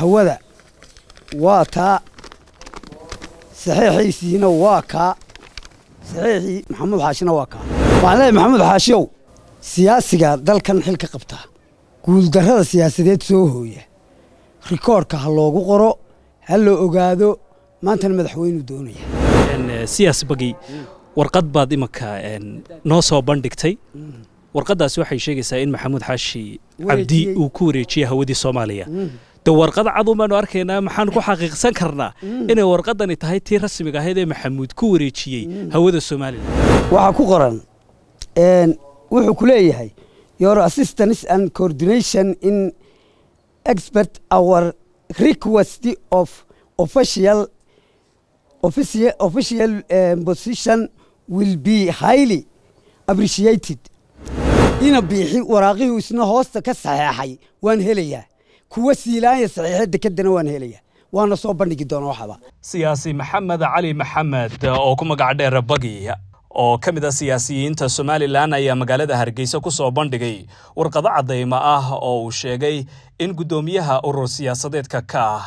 hawada waa taa saxiixiisiina waa kaa saxiixii maxamuud xaashina waa kaa waxaan leeyahay maxamuud xaashiyow siyaasigaa dalkan xil ka qabtaa guuldarrada siyaasadeed soo hooya rikoorhka ha loogu qoro ha la ogaado maantana madaxweynuu doonaya siyaas bagi warqad baad imanka noo soo bandhigtay mm. warqaddaasi waxay sheegaysaa in maxamuud xaashi cabdi uu ku wareejiyey hawadii soomaaliya mm de warqad cad un baanu arkaynaa maxaan ku xaqiiqsan karnaa mm. inay warqadani tahay tii rasmiga ahayd ee maxamuud ku wareejiyey mm. hawada somalilan waxaa ku qoran wuxuu ku leeyahay your assistance and coordination in expert our request of official official, official eh, um, position will be highly appreciated ina biixi waraaqihii isna hoosta ka saxeexay waan helayaa kuwa siilaanya saxiixa dekedana waan helaya waana soo bandhigi doona waxaba siyaasi maxamed cali maxamed eh, oo ku magac dheer bagi oo ka mid ah siyaasiyiinta somalilan ayaa magaalada hargeysa ku soo bandhigay warqado caddaymo ah oo uu sheegay in guddoomiyaha urur siyaasadeedka ka ah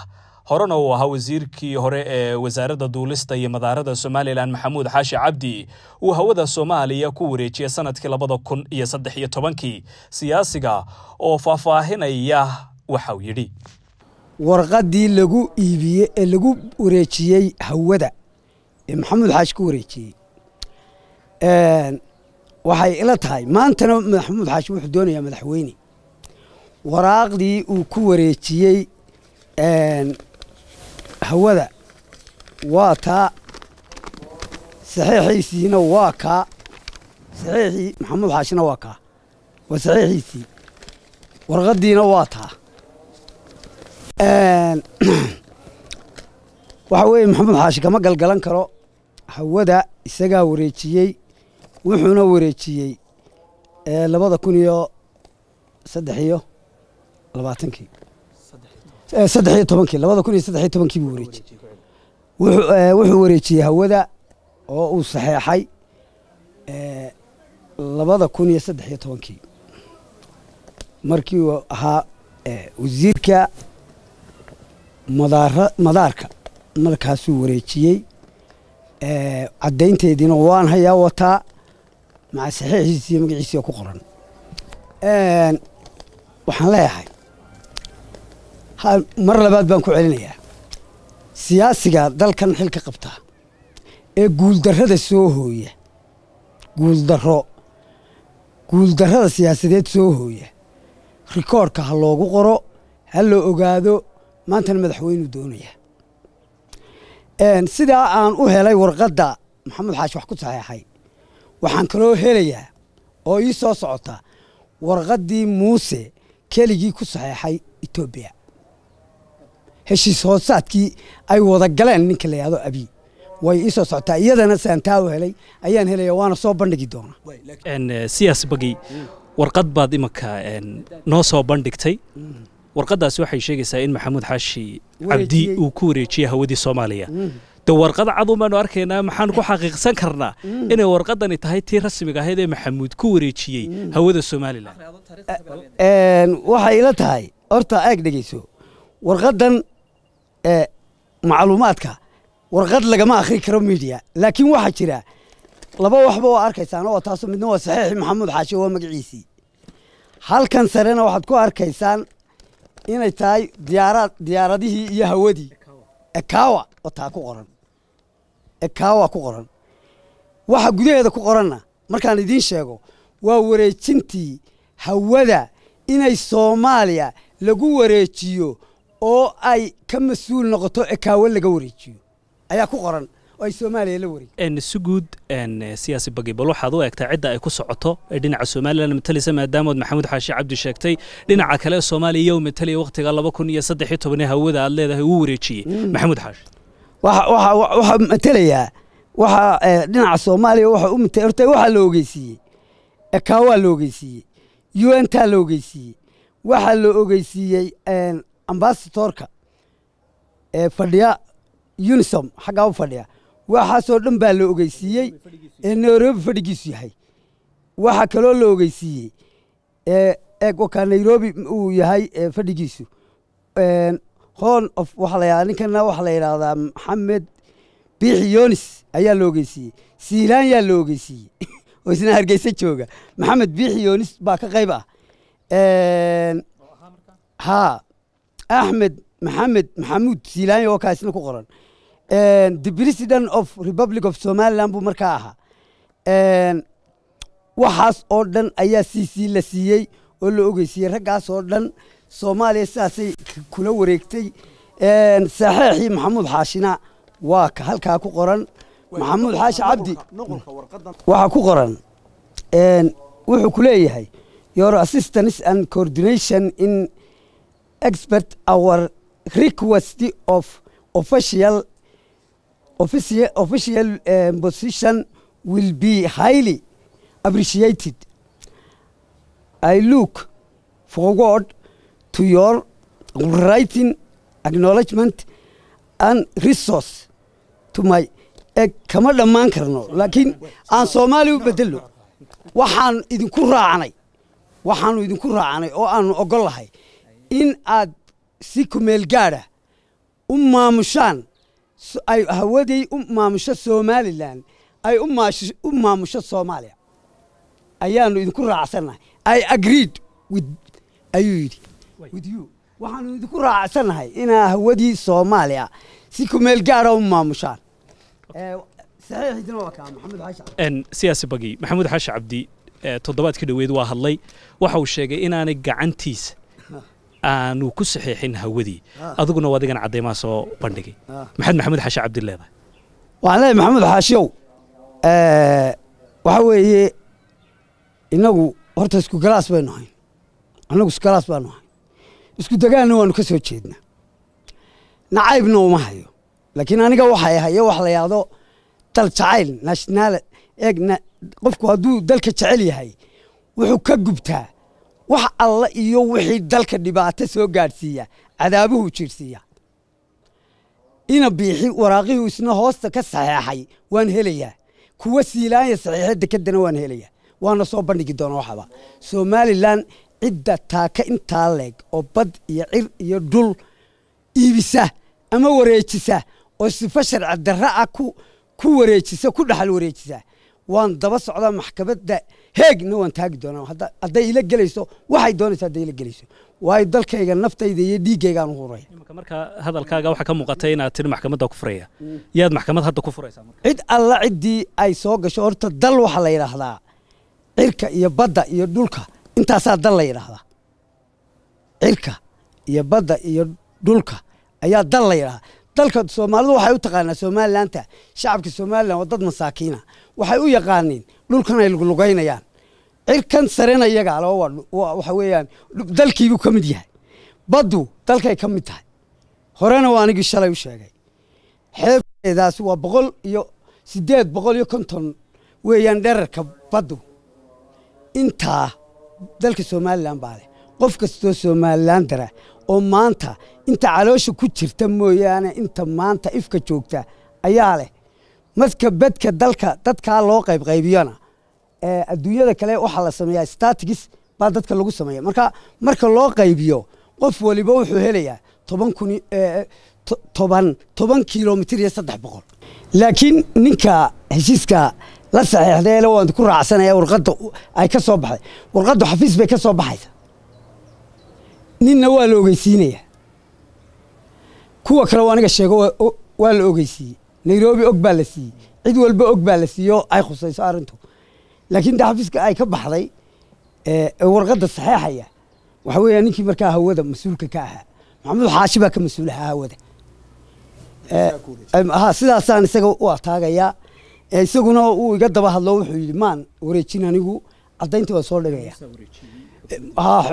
horena uu ahaa wasiirkii hore ee wasaaradda duulista iyo madaarada somalilan maxamuud xaashi cabdi uu hawada soomaaliya ku wareejiyay sannadkii labada kun iyo saddex iyo tobankii siyaasiga oo faahfaahinaya waxa uu yidhi warqaddii lagu iibiyey ee lagu wareejiyey hawada ee maxamuud xaaji ku wareejiyey waxay ila tahay maantana maxamuud xaaji wuxuu doonayaa madaxweyne waraaqdii uu ku wareejiyey hawada waa taa saxiixiisiina waa kaa saxiixii maxamuud xaashina waa kaa waa saxiixiisii warqaddiina waa taa waxa weeye maxamuud xaashi kama galgalan karo hawada isagaa wareejiyey wuxuuna wareejiyey labada kun iyo saddex iyo labaatankii saddex iyo tobankii labada kun iyo saddex iyo tobankii buu wareejiyey wuxuu wareejiyey hawada oo uu saxeexay labada kun iyo saddex iyo tobankii markii uu ahaa wasiirka madaara madaarka markaasuu wareejiyey caddaynteediina waan hayaa wataa maca saxiixiisiiyo magaciisiio ku qoran waxaan leeyahay mar labaad baan ku celinayaa siyaasiga dalkan xilka qabtaa ee guuldarrada soo hooya guuldarro guuldarrada siyaasadeed soo hooya rikoorhka ha loogu qoro ha loo ogaado maantana madaxweynuu doonaya sidaa aan u helay warqadda maxamed xaashi wax ku saxeexay waxaan kaloo helayaa oo ii soo socota warqaddii muuse keligii ku saxeexay etoobiya heshiis hoosaadkii ay wada galeen ninka la yidhahdo abi way ii soo socotaa iyadana saan taa u helay ayaan helayaa waana soo bandhigi doonaa siyaasi bagi warqad baad imanka noo soo bandhigtay mm warqadaasi waxay sheegaysaa in maxamuud xaashi cabdi uu ku wareejiyey hawadii soomaaliya de mm. warqad cad umaanu arkaynaa maxaan ku xaqiiqsan karnaa mm. inay warqadani tahay tii rasmiga ahayd ee maxamuud ku wareejiyey mm. hawada somalilan eh, waxay ila tahay horta aag dhegeyso warqadan eh, macluumaadka warqad lagama akhri karo miidiya laakiin waxaa jira laba waxba waa arkaysaana waa taaso midna waa saxiix maxamuud xaashi waa magaciisii halkan sarena waxaad ku arkaysaan inay tahay diyaaraad diyaaradihii iyo hawadii ekawa oo taa ku qoran ekawa ku qoran waxa gudaheeda ku qoranna markaan idiin sheego waa wareejintii hawada inay soomaaliya lagu wareejiyo oo ay ka mas-uul noqoto ekaawo laga wareejiyo ayaa ku qoran oo ay soomaaliya la wareeg si guud eh, siyaasi bagibal waxaad u eegtaa cidda ay ku socoto ee dhinaca somalilan mataleysa maadaamood maxamuud xaashi cabdi sheegtay dhinaca kale soomaaliya yow matalaya wakhtiga laba kun iyo saddex iyo tobanee hawada aad leedahay uu wareejiyey mm. maxamuud xaashi waxaa matelayaa waxaa eh, dhinaca soomaaliya waxa u matela horta waxaa la ogeysiiyey ekaawaa la ogeysiiyey untaa la ogeysiiyey waxaa la ogeysiiyey ambasatorka eh, fadhiya unisom xaggaa u fadhiya waxaasoo dhan baa la ogeysiiyey ee nairobi fadhigiisu yahay waxaa kaloo la ogeysiiyey eekaa nairobi uu yahay fadhigiisu hon of waxaa ninkana waxaa la yidhaahdaa maxamed biixi yonis ayaa la ogeysiiyey siilaan yaa la ogeysiiyey oo isna hargeysa jooga maxamed biixi yonis baa ka qayb ah ha axmed maxamed maxamuud siilaanya oo kaa isna ku qoran the president of republic of somalilan buu markaa ahaa waxaas oo dhan ayaa siisii la siiyey oo la ogeysiiyey raggaas oo dhan soomaaliya sidaasay kula wareegtay saxeexii maxamuud xaashina waa ka halkaa ku qoran maxamuud xaashi cabdi waxaa ku qoran wuxuu ku leeyahay your assistance and coordination in expert our request of official official, official um, position will be highly appreciated. I look forward to your writing acknowledgement and resource to my eh, kama dhammaan karno laakiin aan soomaali u bedelno waxaanu idinku raacnay waxaanu idinku raacnay oo aanu ogol lahay in aad si kumeelgaada u maamushaan ay hawadey u um maamusho somalilan ay u um um maamusho soomaaliya ayaanu idinku raacsannahay i agreed with ayuu yidhi with you waxaanu idinku raacsannahay inaa hawadii soomaaliya si ku meel gaara ah u maamushaan siyaasi bagi maxamuud xaashi cabdi toddobaad ka dhoweed waa hadlay waxa uu sheegay inaanay gacantiisa aanu ku saxiixin hawadii ah. adiguna waad igana caddaymaa soo bandhigay ah. maxamed maxamuud xaashi cabdileeda waxaan leeyahay maxamuud xaashiyow eh, waxa weeye innagu horta isku galaas baynu hayn annagu isku galaas baanu hayn isku degaanna waanu ka soo jeednaa nacaybna uma hayo laakiin aniga waxay hayo wax la yahdo dal jacayl naashinaal eeg qofku hadduu dalka jecel yahay wuxuu ka gubtaa wax alla iyo wixii dalka dhibaato soo gaadhsiiya cadaabuhu jirsiiya ina biixi waraaqihii isna hoosta ka saxeexay waan helayaa kuwa siilaanya saxiixa dekedana waan helayaa waana soo bandhigi doona waxaba somalilan cidda taaka intaa leeg oo bad iyo cir iyo dhul iibisa ama wareejisa oo sifo sharci darra ah ku wareejisa ku dhexal wareejisa waan daba socdaa maxkamadda heeg na waan taagi doonaa hadday ila gelayso waxay doonaysa hadday ila gelayso waayo dalkayga naftayda iyo dhiiggaygaan u huraya marka hadalkaaga waxaa ka muuqatay inaad tidhi maxkamadda ku furaya yaad maxkamad hadda ku furaysaa marka cid alla ciddii ay soo gasho horta dal waxaa la yidhaahdaa cirka iyo badda iyo dhulka intaasaa dal la yidhaahdaa cirka iyo badda iyo dhulka ayaa dal la yidhahdaa dalka soomaalidu waxay u taqaanaa somalilanka shacabka somalilan oo dad masaakiina waxay u yaqaaniin dhulkan ay luglugaynayaan cirkan sarena iyaga al waxa dalkiibuu ka mid yahay baddu dalkay ka mid tahay horena waa anigii shalay u sheegay xeebteedaas waa boqol iyo siddeed boqol iyo konton weeyaan dherarka baddu intaa dalka somalilan baa leh qof kastoo somalilan dara oo maanta inta caloosha ku jirta mooyaane inta maanta ifka joogta ayaa leh madka bedka dalka dadkaa loo qaybqaybiyona adduunyada kale waxaa la sameeyaa statigis baa dadka lagu sameeya marka marka loo qaybiyo qof waliba wuxuu helayaa toban kun toban toban kilomitir iyo saddex boqol laakiin ninka heshiiska la saxeexdeele waan ku raacsanaya warqadda ay ka soo baxday warqaddu xafiis bay ka soo baxaysa ninna waa la ogeysiinaya kuwa kale aniga sheego waa la ogeysiiyey nairobi og baa la siiyey cid walba og baa la siiyey oo ay khusayso arrintu laakiin da xafiiska ay ka baxday warqadda saxeexaya waxa weeya ninkii markaa hawada mas-uulka ka ahaa maxamed xaashi baa ka mas-uul ahaa hawada ha sidaasaan isaga waa taagayaa isaguna uu iga daba hadlo wuxuu yidhi maan wareejin anigu caddaynta waa soo dhigaya Ah,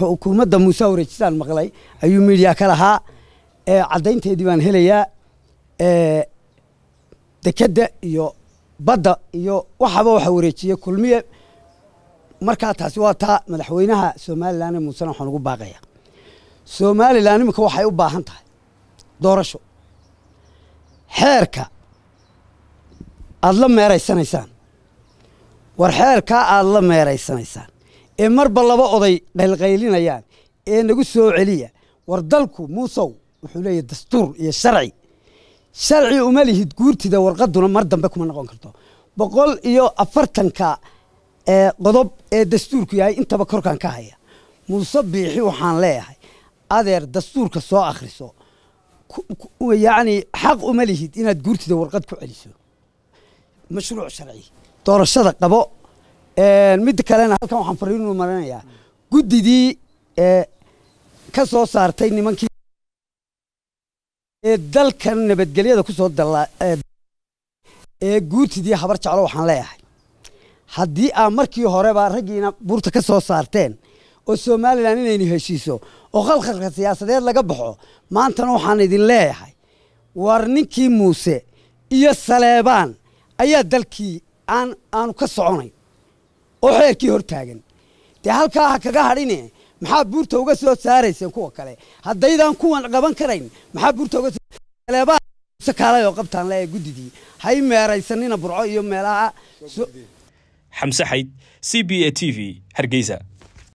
xukuumadda muuse wareejisaan maqlay ayuu midiya ka lahaa ee caddaynteedii baan helayaa dekedda iyo badda iyo waxaba waxa wareejiyey kulmiye markaa taasi waa taa madaxweynaha somalilan ee muusena waxaan ugu baaqaya somalilan iminka waxay u baahan tahay doorasho xeerka aada la meeraysanaysaan war xeerkaa aada la meeraysanaysaan ee marba laba oday qaylqaylinayaan ee nagu soo celiya war dalku muusow wuxuu leeyahy dastuur iyo sharci sharci uma lihid guurtida warqadduna mar dambe kuma noqon karto boqol iyo afartanka qodob ee dastuurku yahay intaba korkaan ka haya muuse biixi waxaan leeyahay adeer dastuurka soo akhriso yacni xaq uma lihid inaad guurtida warqad ku celiso mashruuc sharci doorashada qabo midda kalena halkan waxaan fariinu maranayaa guddidii ka soo saartay nimankii ee dalkan nabadgelyada kusoo soo ee guurtidii habar jeclo waxaan leeyahay haddii aa markii horeba raggiina buurta ka soo saarteen oo somalilan inaynu heshiiso oo khalkhalka siyaasadeed laga baxo maantana waxaan idin leeyahay war ninkii muuse iyo saleebaan ayaa dalkii aan aanu ka soconay oo xeerkii hor taagan dee halkaa ha kaga hadhine maxaa buurta uga soo saarayseen kuwa kale haddaydaan kuwan qaban karayn maxaa buurta uga sooleebaa sakaalay oo qabtaan le ee guddidii hay meeraysanina burco iyo meelaha xamse xayd c b a t v hargeysa